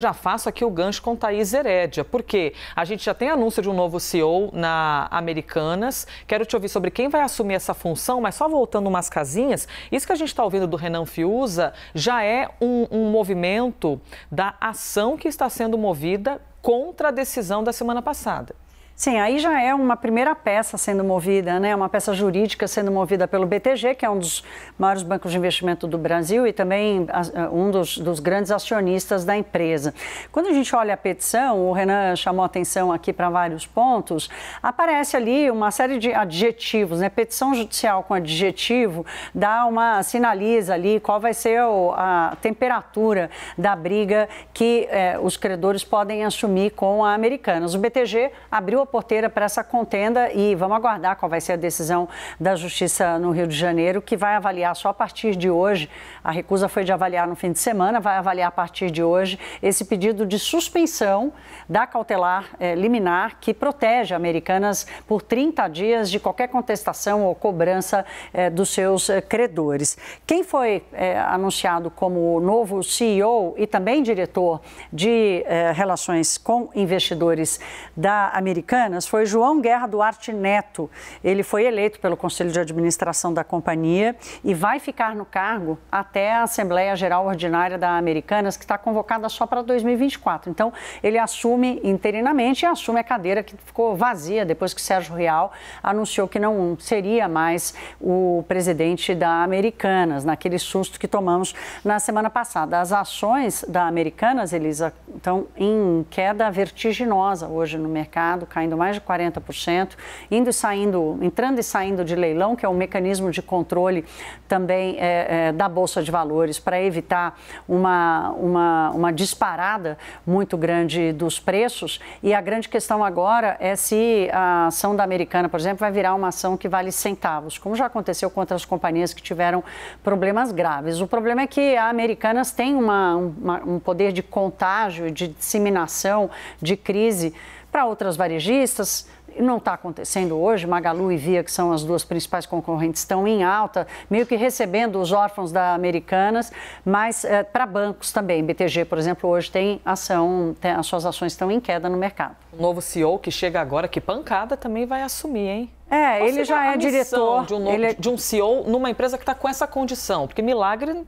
Já faço aqui o gancho com Thaís Herédia, porque a gente já tem anúncio de um novo CEO na Americanas. Quero te ouvir sobre quem vai assumir essa função, mas só voltando umas casinhas, isso que a gente está ouvindo do Renan Fiuza já é um, um movimento da ação que está sendo movida contra a decisão da semana passada. Sim, aí já é uma primeira peça sendo movida, né? uma peça jurídica sendo movida pelo BTG, que é um dos maiores bancos de investimento do Brasil e também eh, um dos, dos grandes acionistas da empresa. Quando a gente olha a petição, o Renan chamou atenção aqui para vários pontos, aparece ali uma série de adjetivos, né? petição judicial com adjetivo dá uma, sinaliza ali qual vai ser a temperatura da briga que eh, os credores podem assumir com a Americanas. O BTG abriu a porteira para essa contenda e vamos aguardar qual vai ser a decisão da Justiça no Rio de Janeiro, que vai avaliar só a partir de hoje. A recusa foi de avaliar no fim de semana, vai avaliar a partir de hoje esse pedido de suspensão da cautelar eh, liminar que protege americanas por 30 dias de qualquer contestação ou cobrança eh, dos seus eh, credores. Quem foi anunciado como novo CEO e também diretor de relações com investidores da Americana? foi João Guerra Duarte Neto. Ele foi eleito pelo Conselho de Administração da companhia e vai ficar no cargo até a Assembleia Geral Ordinária da Americanas, que está convocada só para 2024. Então, ele assume interinamente e assume a cadeira que ficou vazia depois que Sérgio Real anunciou que não seria mais o presidente da Americanas, naquele susto que tomamos na semana passada. As ações da Americanas, Elisa, estão em queda vertiginosa hoje no mercado, caindo caindo mais de 40%, indo e saindo, entrando e saindo de leilão, que é um mecanismo de controle também é, é, da Bolsa de Valores para evitar uma, uma, uma disparada muito grande dos preços. E a grande questão agora é se a ação da Americana, por exemplo, vai virar uma ação que vale centavos, como já aconteceu com outras companhias que tiveram problemas graves. O problema é que a Americanas tem uma, uma um poder de contágio, de disseminação de crise para outras varejistas, não está acontecendo hoje. Magalu e Via, que são as duas principais concorrentes, estão em alta, meio que recebendo os órfãos da Americanas, mas é, eh, para bancos também. BTG, por exemplo, hoje tem ação, tem, as suas ações estão em queda no mercado. O novo CEO que chega agora, que pancada, também vai assumir, hein? É, Ou ele seja, já é diretor. De um, novo, é de um CEO numa empresa que está com essa condição, porque milagre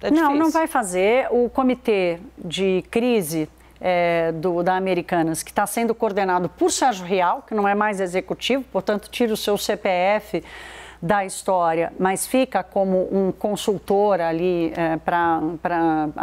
é não, não vai fazer. O comitê de crise é, do, da Americanas, que está sendo coordenado por Sérgio Real, que não é mais executivo, portanto, tira o seu CPF da história, mas fica como um consultor ali é, para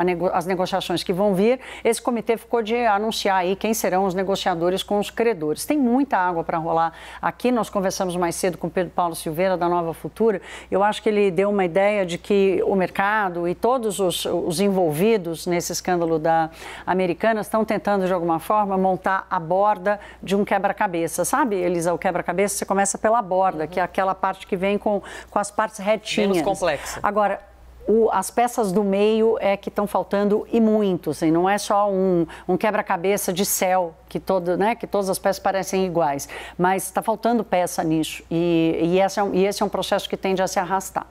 nego as negociações que vão vir, esse comitê ficou de anunciar aí quem serão os negociadores com os credores. Tem muita água para rolar aqui. Nós conversamos mais cedo com Pedro Paulo Silveira, da Nova Futura. Eu acho que ele deu uma ideia de que o mercado e todos os, os envolvidos nesse escândalo da Americana estão tentando, de alguma forma, montar a borda de um quebra-cabeça. Sabe, Elisa, o quebra-cabeça, você começa pela borda, que é aquela parte que vem vem com, com as partes retinhas. Menos complexa. Agora, o, as peças do meio é que estão faltando e muito, assim, não é só um, um quebra-cabeça de céu que, todo, né, que todas as peças parecem iguais, mas está faltando peça nisso e, e, é um, e esse é um processo que tende a se arrastar.